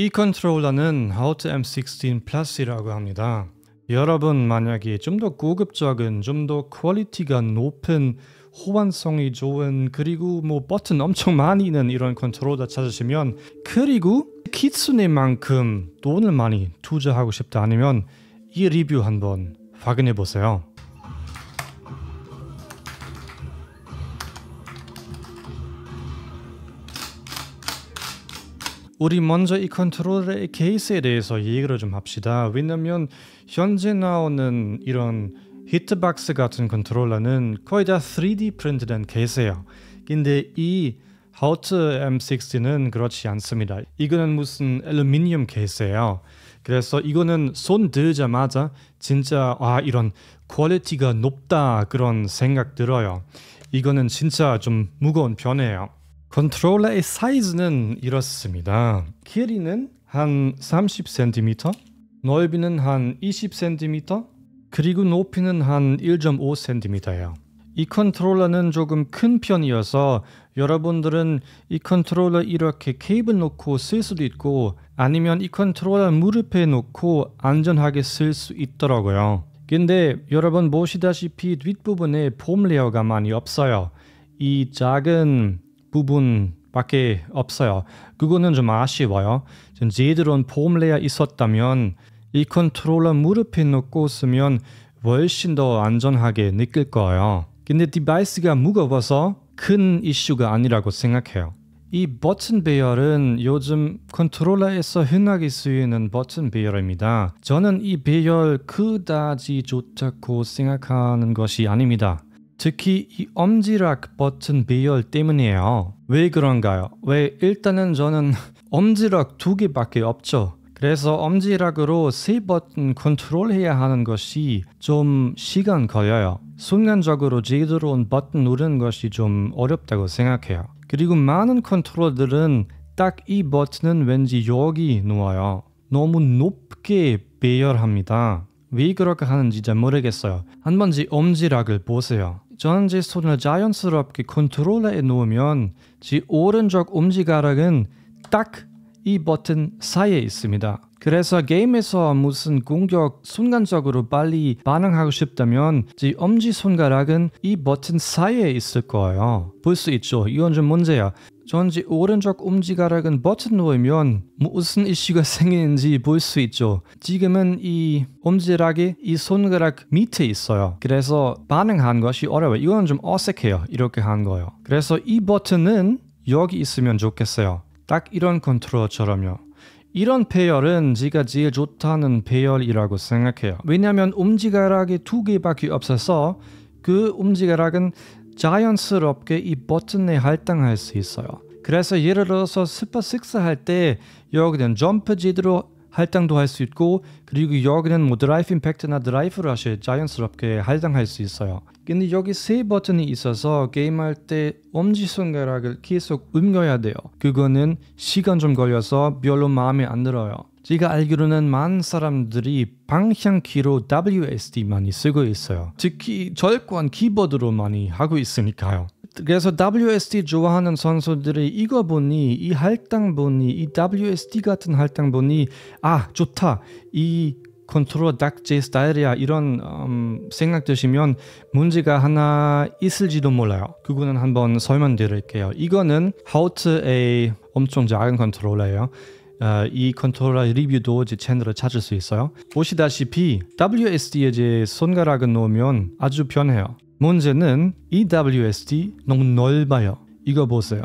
이 컨트롤러는 하우트 M16 Plus이라고 합니다. 여러분 만약에 좀 더 고급적인, 좀 더 퀄리티가 높은, 호환성이 좋은, 그리고 뭐 버튼 엄청 많이 있는 이런 컨트롤러 찾으시면 그리고 키츠네만큼 돈을 많이 투자하고 싶다 아니면 이 리뷰 한번 확인해 보세요. 우리 먼저 이 컨트롤의 케이스에 대해서 얘기를 좀 합시다. 왜냐면 현재 나오는 이런 히트박스 같은 컨트롤러는 거의 다 3D 프린트된 케이스예요. 근데 이 하우트 M60는 그렇지 않습니다. 이거는 무슨 알루미늄 케이스예요. 그래서 이거는 손 들자마자 진짜 아 이런 퀄리티가 높다 그런 생각 들어요. 이거는 진짜 좀 무거운 편이에요. 컨트롤러의 사이즈는 이렇습니다. 길이는 한 30cm, 넓이는 한 20cm, 그리고 높이는 한 1.5cm예요. 이 컨트롤러는 조금 큰 편이어서 여러분들은 이 컨트롤러 이렇게 케이블 놓고 쓸 수도 있고 아니면 이 컨트롤러 무릎에 놓고 안전하게 쓸 수 있더라고요. 근데 여러분 보시다시피 윗부분에폼 레어가 많이 없어요. 이 작은 부분밖에 없어요. 그거는 좀 아쉬워요. 제대로 폼레가 있었다면 이 컨트롤러 무릎에 놓고 쓰면 훨씬 더 안전하게 느낄 거예요. 근데 디바이스가 무거워서 큰 이슈가 아니라고 생각해요. 이 버튼 배열은 요즘 컨트롤러에서 흔하게 쓰이는 버튼 배열입니다. 저는 이 배열 그다지 좋다고 생각하는 것이 아닙니다. 특히 이 엄지락 버튼 배열 때문이에요. 왜 그런가요? 왜 일단은 저는 엄지락 두 개밖에 없죠. 그래서 엄지락으로 세 버튼 컨트롤해야 하는 것이 좀 시간 걸려요. 순간적으로 제대로 버튼 누르는 것이 좀 어렵다고 생각해요. 그리고 많은 컨트롤들은 딱 이 버튼은 왠지 여기 누워요. 너무 높게 배열합니다. 왜 그렇게 하는지 잘 모르겠어요. 한 번지 엄지락을 보세요. 전지 손을 자연스럽게 컨트롤러에 놓으면 제 오른쪽 움직가락은딱 이 버튼 사이에 있습니다. 그래서 게임에서 무슨 공격 순간적으로 빨리 반응하고 싶다면 제 엄지손가락은 이 버튼 사이에 있을 거예요. 볼 수 있죠. 이건 좀 문제야. 전지 오른쪽 엄지가락은 버튼 누르면 무슨 이슈가 생기는지 볼 수 있죠. 지금은 이 엄지락이 이 손가락 밑에 있어요. 그래서 반응한 것이 어려워요. 이건 좀 어색해요. 이렇게 한 거예요. 그래서 이 버튼은 여기 있으면 좋겠어요. 딱 이런 컨트롤처럼요. 이런 배열은 제가 제일 좋다는 배열이라고 생각해요. 왜냐하면 움지가락이 두 개밖에 없어서 그 움지가락은 자연스럽게 이 버튼에 할당할 수 있어요. 그래서 예를 들어서 스파 6할때 여기는 점프 지드로 할당도 할 수 있고 그리고 여기는 뭐 드라이브 임팩트나 드라이브를 하실 자연스럽게 할당할 수 있어요. 근데 여기 세 버튼이 있어서 게임할 때 엄지손가락을 계속 옮겨야 돼요. 그거는 시간 좀 걸려서 별로 마음에 안 들어요. 제가 알기로는 많은 사람들이 방향키로 WSD 많이 쓰고 있어요. 특히 절권 키보드로 많이 하고 있으니까요. 그래서 WSD 좋아하는 선수들이 이거 보니 이 할당 보니 이 WSD 같은 할당 보니 아 좋다 이 컨트롤 닥제 스타일이야 이런 음, 생각 드시면 문제가 하나 있을지도 몰라요. 그거는 한번 설명드릴게요. 이거는 하우트의 엄청 작은 컨트롤러예요. 어, 이 컨트롤러 리뷰도 제 채널을 찾을 수 있어요. 보시다시피 WSD에 제 손가락을 놓으면 아주 편해요. 문제는 EWSD 너무 넓어요. 이거 보세요.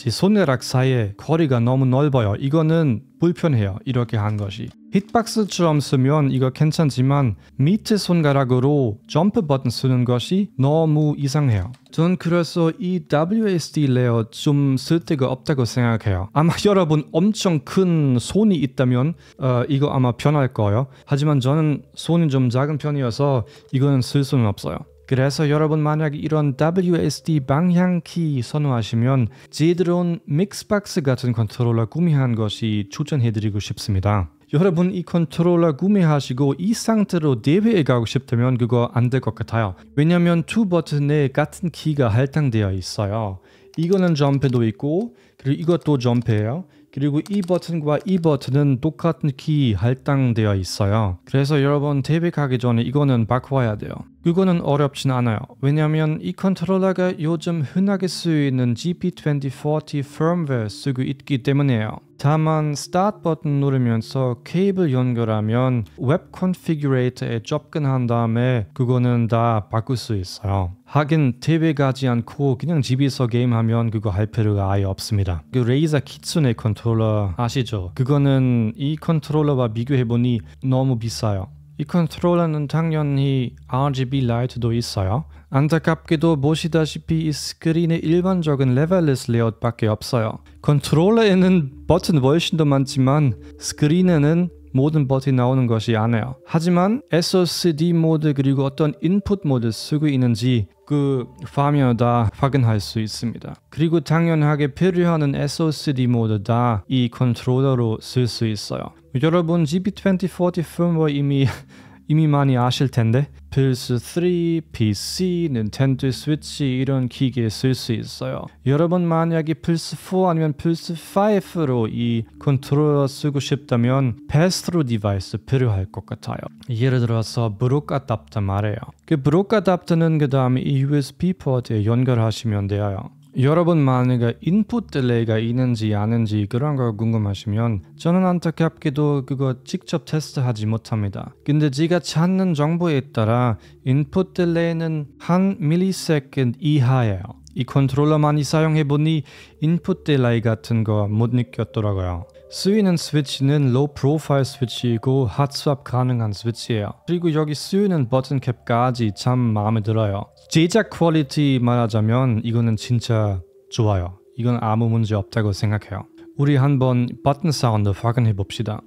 제 손가락 사이에 거리가 너무 넓어요. 이거는 불편해요. 이렇게 한 것이. 힛박스처럼 쓰면 이거 괜찮지만 밑에 손가락으로 점프 버튼 쓰는 것이 너무 이상해요. 전 그래서 이 WSD 레어 좀 쓸데가 없다고 생각해요. 아마 여러분 엄청 큰 손이 있다면 어, 이거 아마 편할 거예요. 하지만 저는 손이 좀 작은 편이어서 이거는 쓸 수는 없어요. 그래서 여러분 만약 이런 WSD 방향키 선호하시면 제드론 믹스박스 같은 컨트롤러 구매한 것이 추천해드리고 싶습니다. 여러분 이 컨트롤러 구매하시고 이 상태로 대회에 가고 싶다면 그거 안될것 같아요. 왜냐면 두 버튼에 같은 키가 할당되어 있어요. 이거는 점프도 있고 그리고 이것도 점프예요. 그리고 이 버튼과 이 버튼은 똑같은 키 할당되어 있어요. 그래서 여러분 대회 가기 전에 이거는 바꿔야 돼요. 그거는 어렵진 않아요. 왜냐하면 이 컨트롤러가 요즘 흔하게 쓰이는 GP2040 firmware 쓰고 있기 때문이에요. 다만 Start 버튼 누르면서 케이블 연결하면 웹 컨피규레이터에 접근한 다음에 그거는 다 바꿀 수 있어요. 하긴 TV 가지 않고 그냥 집에서 게임하면 그거 할 필요가 아예 없습니다. 그 레이저 키츠네 컨트롤러 아시죠? 그거는 이 컨트롤러와 비교해보니 너무 비싸요. 이 컨트롤러는 당연히 RGB 라이트도 있어요. 안타깝게도 보시다시피 이 스크린에 일반적인 레벨리스 레이아웃밖에 없어요. 컨트롤러에는 버튼 훨씬 더 많지만 스크린에는 모든 버튼이 나오는 것이 아니에요. 하지만 SOCD 모드 그리고 어떤 인풋 모드 쓰고 있는지 그 화면을 다 확인할 수 있습니다. 그리고 당연하게 필요하 SOCD 모드 다 이 컨트롤러로 쓸 수 있어요. 여러분 GB2040 firmware 이미 이미 많이 아실 텐데 플스3, PC, 닌텐도 스위치 이런 기기에 쓸 수 있어요. 여러분 만약에 플스4 아니면 플스5로 이 컨트롤러 쓰고 싶다면 베스트로 디바이스 필요할 것 같아요. 예를 들어서 브룩 아답터 말해요. 그 브룩 아답터는 그 다음에 USB 포트에 연결하시면 돼요. 여러분 만약에 인풋 딜레이가 있는지 아닌지 그런 걸 궁금하시면 저는 안타깝게도 그거 직접 테스트하지 못합니다. 근데 제가 찾는 정보에 따라 인풋 딜레이는 한밀리세컨 이하예요. 이 컨트롤러만이 사용해보니 인풋 딜레이 같은 거 못 느꼈더라고요. 쓰이는 스위치는 low profile 스위치이고 핫스왑 가능한 스위치예요. 그리고 여기 쓰이는 버튼 캡까지 참 마음에 들어요. 제작 퀄리티 말하자면 이거는 진짜 좋아요. 이건 아무 문제 없다고 생각해요. 우리 한번 버튼 사운드 확인해 봅시다.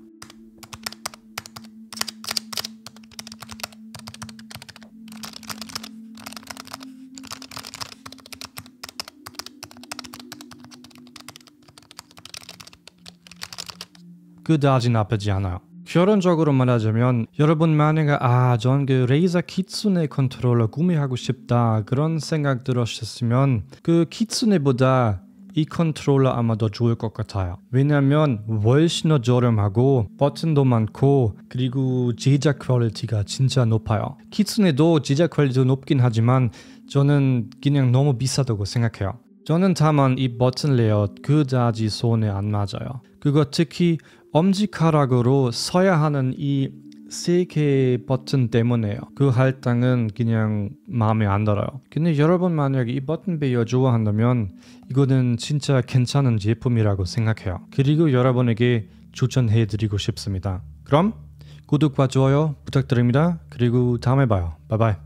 그다진 나쁘지 않아요. 결론적으로 말하자면 여러분 만약에 아전그 레이저 키츠네 컨트롤러 구매하고 싶다 그런 생각 들었었으면 그 키츠네보다 이 컨트롤러 아마 더 좋을 것 같아요 왜냐면 훨씬 더 저렴하고 버튼도 많고 그리고 제작 퀄리티가 진짜 높아요 키츠네도 제작 퀄리티도 높긴 하지만 저는 그냥 너무 비싸다고 생각해요 저는 다만 이 버튼 레어 그다지 손에 안 맞아요. 그거 특히 엄지카락으로 써야 하는 이 세 개의 버튼 때문에요. 그 할당은 그냥 마음에 안 들어요. 근데 여러분 만약에 이 버튼 베어 좋아한다면 이거는 진짜 괜찮은 제품이라고 생각해요. 그리고 여러분에게 추천해드리고 싶습니다. 그럼 구독과 좋아요 부탁드립니다. 그리고 다음에 봐요. 바이바이.